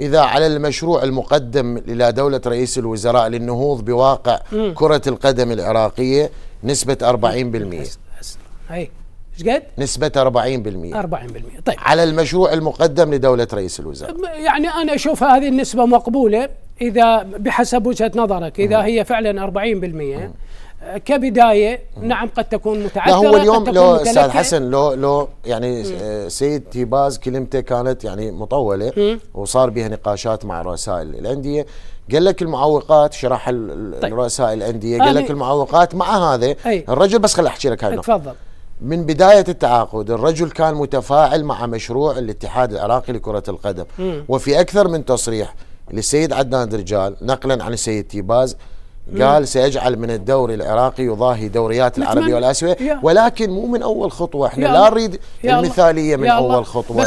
إذا على المشروع المقدم إلى دولة رئيس الوزراء للنهوض بواقع م. كرة القدم العراقية نسبة 40% حسن حسن هاي ايش قد؟ نسبة 40% 40% طيب على المشروع المقدم لدولة رئيس الوزراء يعني أنا أشوف هذه النسبة مقبولة اذا بحسب وجهه نظرك اذا هي فعلا 40% آه، كبدايه نعم قد تكون متعثره هو اليوم لو استاذ حسن لو لو يعني آه، سيد تيباز كلمته كانت يعني مطوله وصار بها نقاشات مع رؤساء الانديه قال لك المعوقات شرح طيب. رؤساء الانديه قال لك المعوقات مع هذا الرجل بس خل احكي لك هاي تفضل من بداية التعاقد الرجل كان متفاعل مع مشروع الاتحاد العراقي لكرة القدم م. وفي أكثر من تصريح للسيد عدنان درجال نقلا عن السيد تيباز قال سيجعل من الدوري العراقي يضاهي دوريات العربيه والاسيويه ولكن مو من اول خطوه احنا لا نريد المثاليه من اول خطوه